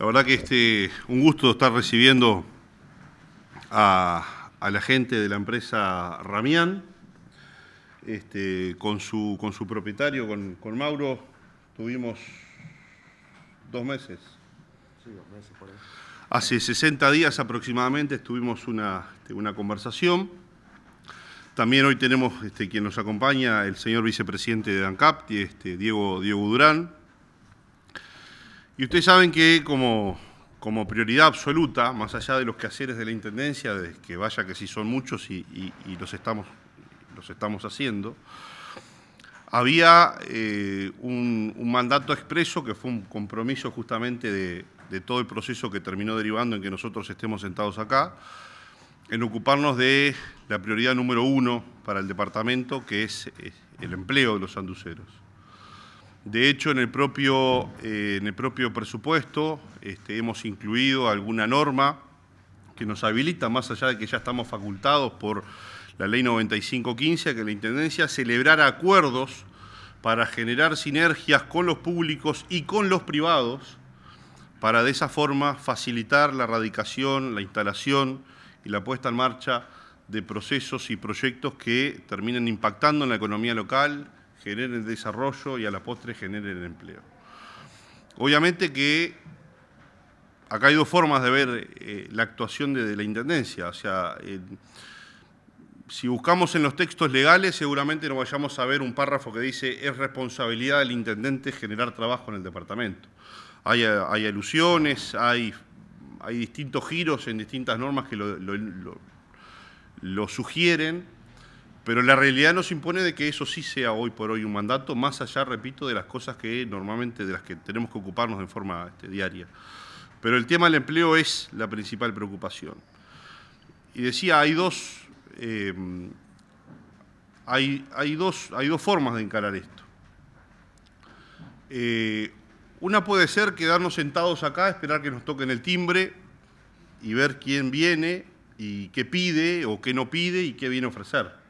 La verdad que este, un gusto estar recibiendo a, la gente de la empresa Ramián, este, con, su, con su propietario, con, Mauro, tuvimos dos meses. Hace 60 días aproximadamente tuvimos una, este, una conversación. También hoy tenemos este, quien nos acompaña, el señor vicepresidente de ANCAP, este, Diego, Diego Durán. Y ustedes saben que como, como prioridad absoluta, más allá de los quehaceres de la Intendencia, que vaya que sí son muchos y, los, estamos, los estamos haciendo, había eh, un, mandato expreso que fue un compromiso justamente de, todo el proceso que terminó derivando en que nosotros estemos sentados acá, en ocuparnos de la prioridad número uno para el departamento, que es, el empleo de los anduceros. De hecho, en el propio, eh, en el propio presupuesto este, hemos incluido alguna norma que nos habilita, más allá de que ya estamos facultados por la ley 9515, que la Intendencia celebrara acuerdos para generar sinergias con los públicos y con los privados, para de esa forma facilitar la radicación, la instalación y la puesta en marcha de procesos y proyectos que terminen impactando en la economía local, generen desarrollo y a la postre generen empleo. Obviamente que acá hay dos formas de ver eh, la actuación de, la Intendencia. O sea, eh, si buscamos en los textos legales, seguramente no vayamos a ver un párrafo que dice es responsabilidad del intendente generar trabajo en el departamento. Hay, alusiones, hay, distintos giros en distintas normas que lo sugieren, pero la realidad nos impone de que eso sí sea hoy por hoy un mandato, más allá, repito, de las cosas que normalmente, de las que tenemos que ocuparnos de forma este, diaria. Pero el tema del empleo es la principal preocupación. Y decía, hay dos, eh, hay, dos, hay dos formas de encarar esto. Eh, una puede ser quedarnos sentados acá, esperar que nos toquen el timbre y ver quién viene y qué pide o qué no pide y qué viene a ofrecer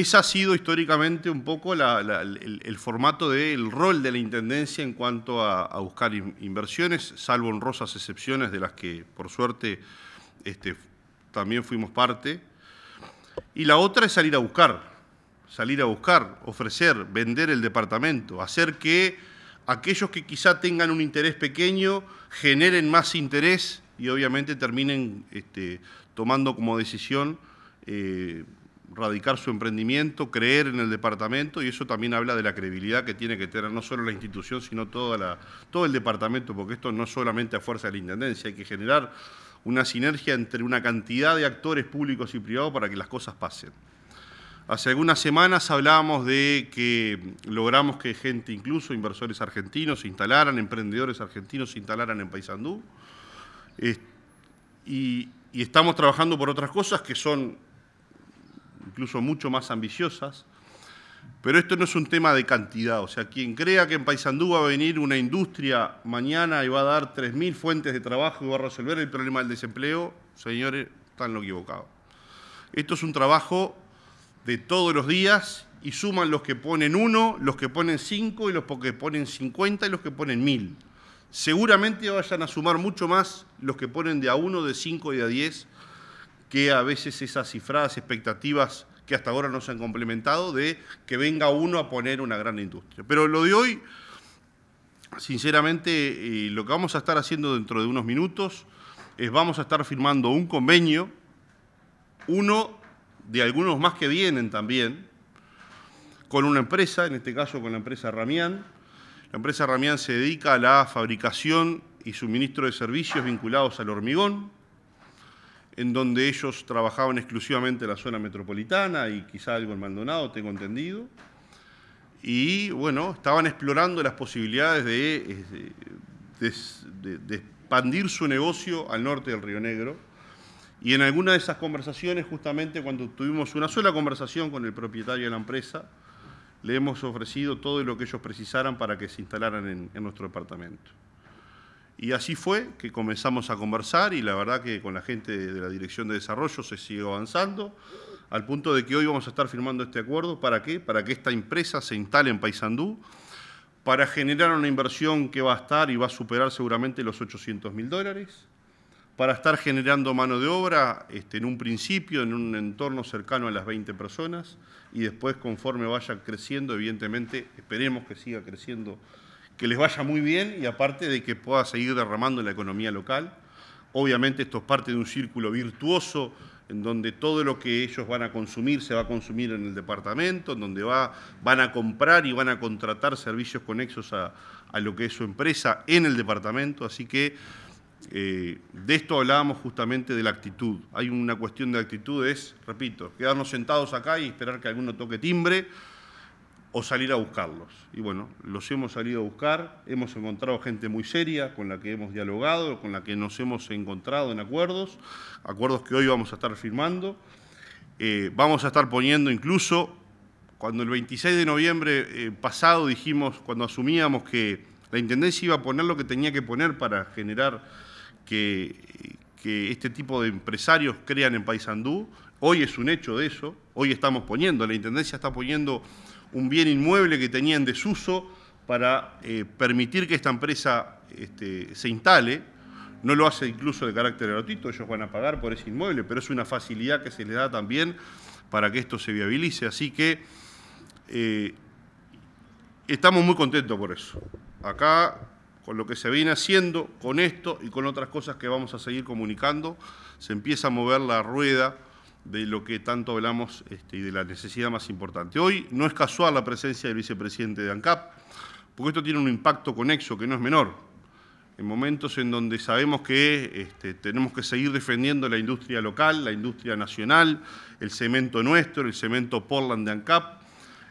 ese ha sido históricamente un poco el, formato del rol de la Intendencia en cuanto a, buscar inversiones, salvo honrosas excepciones de las que, por suerte, este, también fuimos parte. Y la otra es salir a buscar, salir a buscar, ofrecer, vender el departamento, hacer que aquellos que quizá tengan un interés pequeño generen más interés y obviamente terminen este, tomando como decisión... Eh, radicar su emprendimiento, creer en el departamento y eso también habla de la credibilidad que tiene que tener no solo la institución, sino toda la, todo el departamento, porque esto no solamente a fuerza de la Intendencia, hay que generar una sinergia entre una cantidad de actores públicos y privados para que las cosas pasen. Hace algunas semanas hablábamos de que logramos que gente, incluso inversores argentinos, se instalaran, emprendedores argentinos se instalaran en Paysandú. y estamos trabajando por otras cosas que son incluso mucho más ambiciosas. Pero esto no es un tema de cantidad, o sea, quien crea que en Paysandú va a venir una industria mañana y va a dar 3.000 fuentes de trabajo y va a resolver el problema del desempleo, señores, están lo equivocado. Esto es un trabajo de todos los días y suman los que ponen uno, los que ponen cinco y los que ponen 50 y los que ponen mil. Seguramente vayan a sumar mucho más los que ponen de a uno, de cinco y de a diez que a veces esas cifradas expectativas que hasta ahora no se han complementado de que venga uno a poner una gran industria. Pero lo de hoy, sinceramente, eh, lo que vamos a estar haciendo dentro de unos minutos es vamos a estar firmando un convenio, uno de algunos más que vienen también, con una empresa, en este caso con la empresa Ramián. La empresa Ramián se dedica a la fabricación y suministro de servicios vinculados al hormigón en donde ellos trabajaban exclusivamente en la zona metropolitana y quizá algo en Maldonado, tengo entendido. Y bueno, estaban explorando las posibilidades eh, de, de, expandir su negocio al norte del Río Negro. Y en alguna de esas conversaciones, justamente cuando tuvimos una sola conversación con el propietario de la empresa, le hemos ofrecido todo lo que ellos precisaran para que se instalaran en nuestro departamento. Y así fue que comenzamos a conversar y la verdad que con la gente de la Dirección de Desarrollo se sigue avanzando al punto de que hoy vamos a estar firmando este acuerdo. ¿Para qué? Para que esta empresa se instale en Paysandú, para generar una inversión que va a estar y va a superar seguramente los 800 mil dólares, para estar generando mano de obra este, en un principio, en un entorno cercano a las 20 personas y después conforme vaya creciendo, evidentemente esperemos que siga creciendo que les vaya muy bien y aparte de que pueda seguir derramando la economía local. Obviamente esto es parte de un círculo virtuoso en donde todo lo que ellos van a consumir se va a consumir en el departamento, en donde van a comprar y van a contratar servicios conexos a, lo que es su empresa en el departamento. Así que eh, de esto hablábamos justamente de la actitud. Hay una cuestión de actitud, es, repito, quedarnos sentados acá y esperar que alguno toque timbre o salir a buscarlos. Y bueno, los hemos salido a buscar, hemos encontrado gente muy seria con la que hemos dialogado, con la que nos hemos encontrado en acuerdos, acuerdos que hoy vamos a estar firmando. Eh, vamos a estar poniendo incluso, cuando el 26 de noviembre eh, pasado dijimos, cuando asumíamos que la Intendencia iba a poner lo que tenía que poner para generar que este tipo de empresarios crean en Paysandú, hoy es un hecho de eso, hoy estamos poniendo. La Intendencia está poniendo un bien inmueble que tenía en desuso para eh, permitir que esta empresa este, se instale. No lo hace incluso de carácter gratuito, ellos van a pagar por ese inmueble, pero es una facilidad que se les da también para que esto se viabilice. Así que eh, estamos muy contentos por eso. Acá, con lo que se viene haciendo, con esto y con otras cosas que vamos a seguir comunicando, se empieza a mover la rueda de lo que tanto hablamos este, y de la necesidad más importante. Hoy no es casual la presencia del vicepresidente de ANCAP, porque esto tiene un impacto conexo que no es menor. En momentos en donde sabemos que este, tenemos que seguir defendiendo la industria local, la industria nacional, el cemento nuestro, el cemento Portland de ANCAP,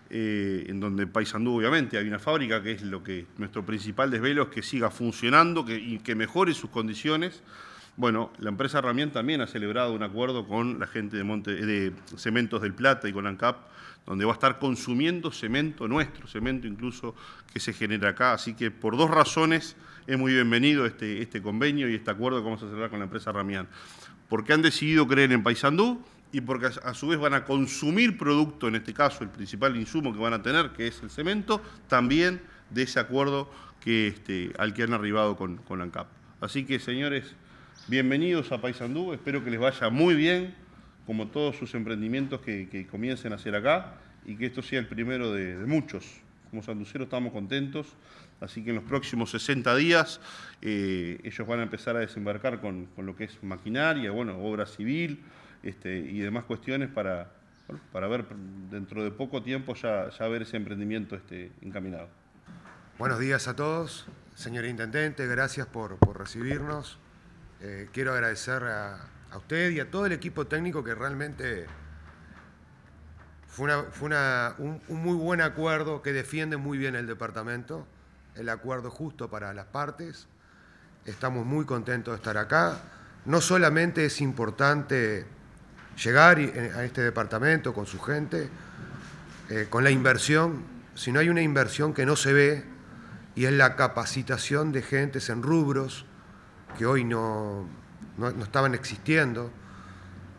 eh, en donde paisandú, obviamente hay una fábrica que es lo que nuestro principal desvelo es que siga funcionando que, y que mejore sus condiciones bueno, la empresa Ramián también ha celebrado un acuerdo con la gente eh, de, Cementos del Plata y con ANCAP, donde va a estar consumiendo cemento nuestro, cemento incluso que se genera acá. Así que por dos razones es muy bienvenido este, este convenio y este acuerdo que vamos a celebrar con la empresa Ramián. Porque han decidido creer en Paysandú y porque a su vez van a consumir producto, en este caso el principal insumo que van a tener, que es el cemento, también de ese acuerdo que, este, al que han arribado con, con ANCAP. Así que, señores, Bienvenidos a Paysandú, espero que les vaya muy bien, como todos sus emprendimientos que, comiencen a hacer acá, y que esto sea el primero de, muchos. Como sanduceros estamos contentos, así que en los próximos 60 días eh, ellos van a empezar a desembarcar con, lo que es maquinaria, bueno, obra civil este, y demás cuestiones para, para ver dentro de poco tiempo ya, ver ese emprendimiento este, encaminado. Buenos días a todos, señor Intendente, gracias por, por recibirnos. Eh, quiero agradecer a, usted y a todo el equipo técnico que realmente fue, un, muy buen acuerdo que defiende muy bien el departamento, el acuerdo justo para las partes. Estamos muy contentos de estar acá. No solamente es importante llegar a este departamento con su gente, eh, con la inversión, sino hay una inversión que no se ve y es la capacitación de gentes en rubros que hoy no, no, estaban existiendo,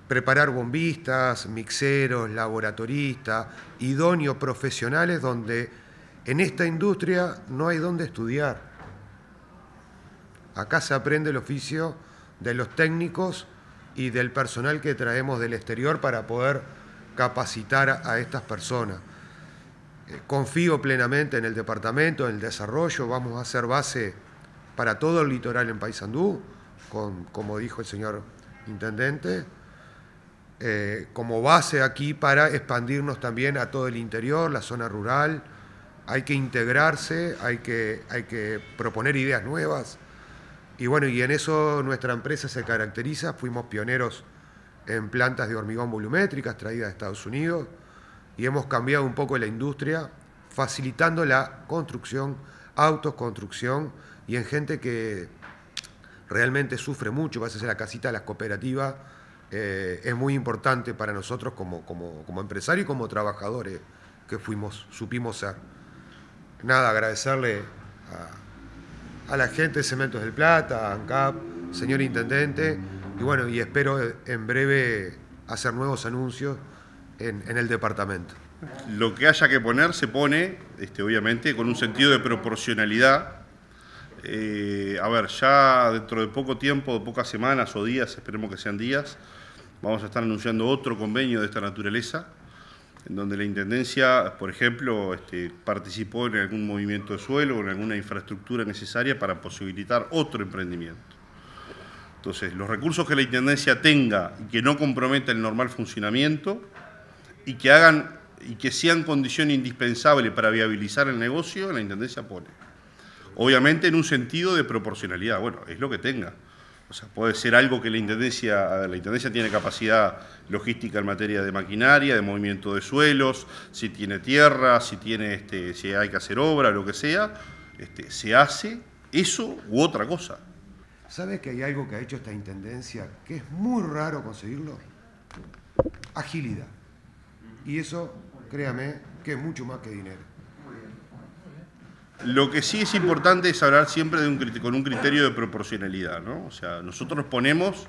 preparar bombistas, mixeros, laboratoristas, idóneos profesionales donde en esta industria no hay dónde estudiar. Acá se aprende el oficio de los técnicos y del personal que traemos del exterior para poder capacitar a estas personas. Eh, confío plenamente en el departamento, en el desarrollo, vamos a hacer base para todo el litoral en Paysandú, como dijo el señor intendente, eh, como base aquí para expandirnos también a todo el interior, la zona rural. Hay que integrarse, hay que, hay que proponer ideas nuevas. Y bueno, y en eso nuestra empresa se caracteriza. Fuimos pioneros en plantas de hormigón volumétricas traídas de Estados Unidos y hemos cambiado un poco la industria, facilitando la construcción, autoconstrucción y en gente que realmente sufre mucho, vas a ser la casita de las cooperativas, eh, es muy importante para nosotros como, como, como empresarios y como trabajadores que fuimos, supimos a. Nada, agradecerle a, la gente de Cementos del Plata, a ANCAP, señor Intendente, y bueno, y espero en breve hacer nuevos anuncios en, el departamento. Lo que haya que poner se pone, este, obviamente, con un sentido de proporcionalidad eh, a ver, ya dentro de poco tiempo, de pocas semanas o días, esperemos que sean días, vamos a estar anunciando otro convenio de esta naturaleza, en donde la Intendencia, por ejemplo, este, participó en algún movimiento de suelo o en alguna infraestructura necesaria para posibilitar otro emprendimiento. Entonces, los recursos que la Intendencia tenga y que no comprometa el normal funcionamiento y que hagan y que sean condición indispensable para viabilizar el negocio, la Intendencia pone. Obviamente en un sentido de proporcionalidad, bueno, es lo que tenga. O sea, puede ser algo que la Intendencia, la Intendencia tiene capacidad logística en materia de maquinaria, de movimiento de suelos, si tiene tierra, si, tiene este, si hay que hacer obra, lo que sea, este, se hace eso u otra cosa. ¿Sabes que hay algo que ha hecho esta Intendencia que es muy raro conseguirlo? Agilidad. Y eso, créame, que es mucho más que dinero. Lo que sí es importante es hablar siempre de un, con un criterio de proporcionalidad. ¿no? O sea, nosotros ponemos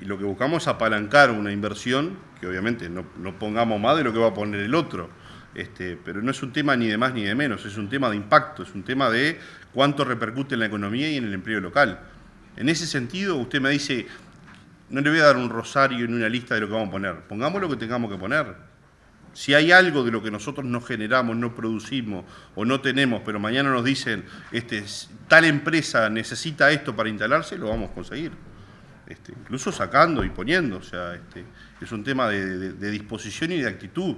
y lo que buscamos es apalancar una inversión, que obviamente no, pongamos más de lo que va a poner el otro. Este, pero no es un tema ni de más ni de menos, es un tema de impacto, es un tema de cuánto repercute en la economía y en el empleo local. En ese sentido, usted me dice, no le voy a dar un rosario en una lista de lo que vamos a poner, pongamos lo que tengamos que poner. Si hay algo de lo que nosotros no generamos, no producimos o no tenemos, pero mañana nos dicen, este, tal empresa necesita esto para instalarse, lo vamos a conseguir. Este, incluso sacando y poniendo. O sea, este, es un tema de, disposición y de actitud.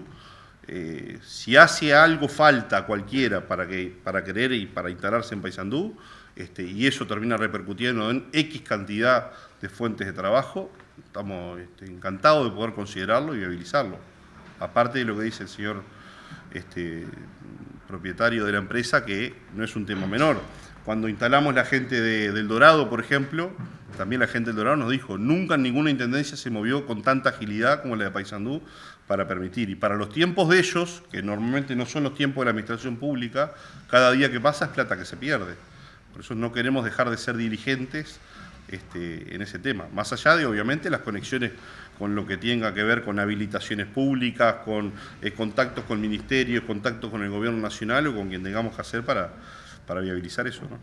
Eh, si hace algo falta cualquiera para, que, para querer y para instalarse en Paysandú, este, y eso termina repercutiendo en X cantidad de fuentes de trabajo, estamos encantados de poder considerarlo y viabilizarlo aparte de lo que dice el señor este, propietario de la empresa, que no es un tema menor. Cuando instalamos la gente del Dorado, por ejemplo, también la gente del Dorado nos dijo, nunca ninguna intendencia se movió con tanta agilidad como la de Paysandú para permitir. Y para los tiempos de ellos, que normalmente no son los tiempos de la administración pública, cada día que pasa es plata que se pierde. Por eso no queremos dejar de ser diligentes este, en ese tema. Más allá de, obviamente, las conexiones con lo que tenga que ver con habilitaciones públicas, con eh, contactos con ministerios, contactos con el gobierno nacional o con quien tengamos que hacer para, para viabilizar eso. ¿no?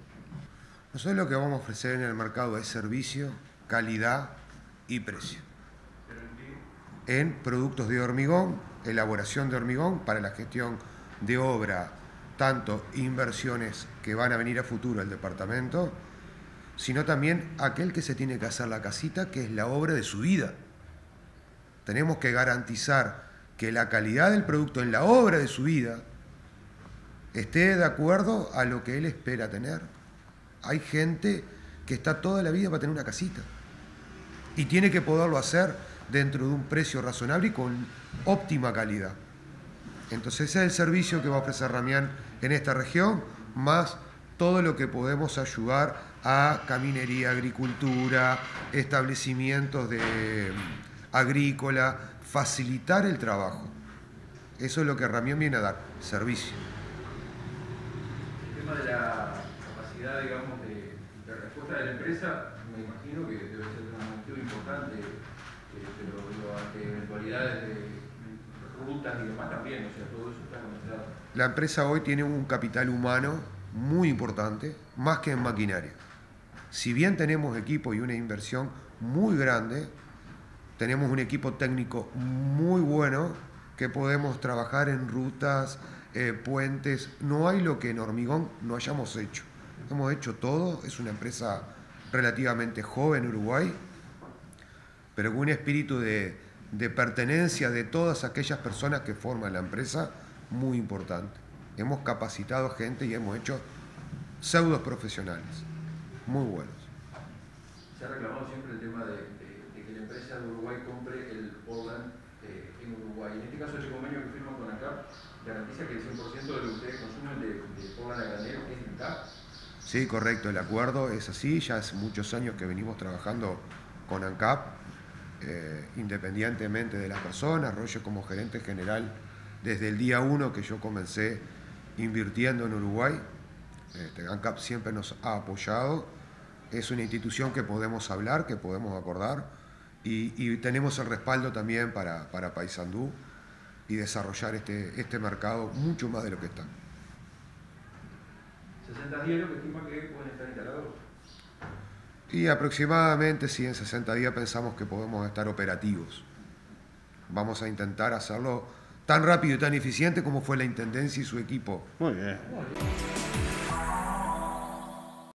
Nosotros lo que vamos a ofrecer en el mercado es servicio, calidad y precio. En productos de hormigón, elaboración de hormigón para la gestión de obra, tanto inversiones que van a venir a futuro al departamento, sino también aquel que se tiene que hacer la casita, que es la obra de su vida. Tenemos que garantizar que la calidad del producto en la obra de su vida esté de acuerdo a lo que él espera tener. Hay gente que está toda la vida para tener una casita y tiene que poderlo hacer dentro de un precio razonable y con óptima calidad. Entonces ese es el servicio que va a ofrecer Ramián en esta región, más todo lo que podemos ayudar a caminería, agricultura, establecimientos de agrícola, facilitar el trabajo. Eso es lo que Ramión viene a dar, servicio. El tema de la capacidad, digamos, de, de respuesta de la empresa, me imagino que debe ser un motivo importante, eh, pero ante eventualidades de rutas y demás también, o sea, todo eso está conectado. La empresa hoy tiene un capital humano muy importante, más que en maquinaria. Si bien tenemos equipo y una inversión muy grande, tenemos un equipo técnico muy bueno que podemos trabajar en rutas, eh, puentes. No hay lo que en hormigón no hayamos hecho. Hemos hecho todo, es una empresa relativamente joven Uruguay, pero con un espíritu de, pertenencia de todas aquellas personas que forman la empresa muy importante. Hemos capacitado a gente y hemos hecho pseudos profesionales, muy buenos. Se ha reclamado siempre el tema de la empresa de Uruguay compre el Portland eh, en Uruguay. En este caso, el convenio que firma con ANCAP garantiza que el 100% de lo que ustedes consumen de, de Portland a es en ANCAP Sí, correcto, el acuerdo es así, ya hace muchos años que venimos trabajando con ANCAP, eh, independientemente de las personas, Rollo como gerente general, desde el día uno que yo comencé invirtiendo en Uruguay, este, ANCAP siempre nos ha apoyado, es una institución que podemos hablar, que podemos acordar, y, tenemos el respaldo también para, para Paysandú y desarrollar este, este mercado mucho más de lo que está. 60 días lo que estima que pueden estar instalados. Y aproximadamente, sí, en 60 días pensamos que podemos estar operativos. Vamos a intentar hacerlo tan rápido y tan eficiente como fue la Intendencia y su equipo. Muy bien.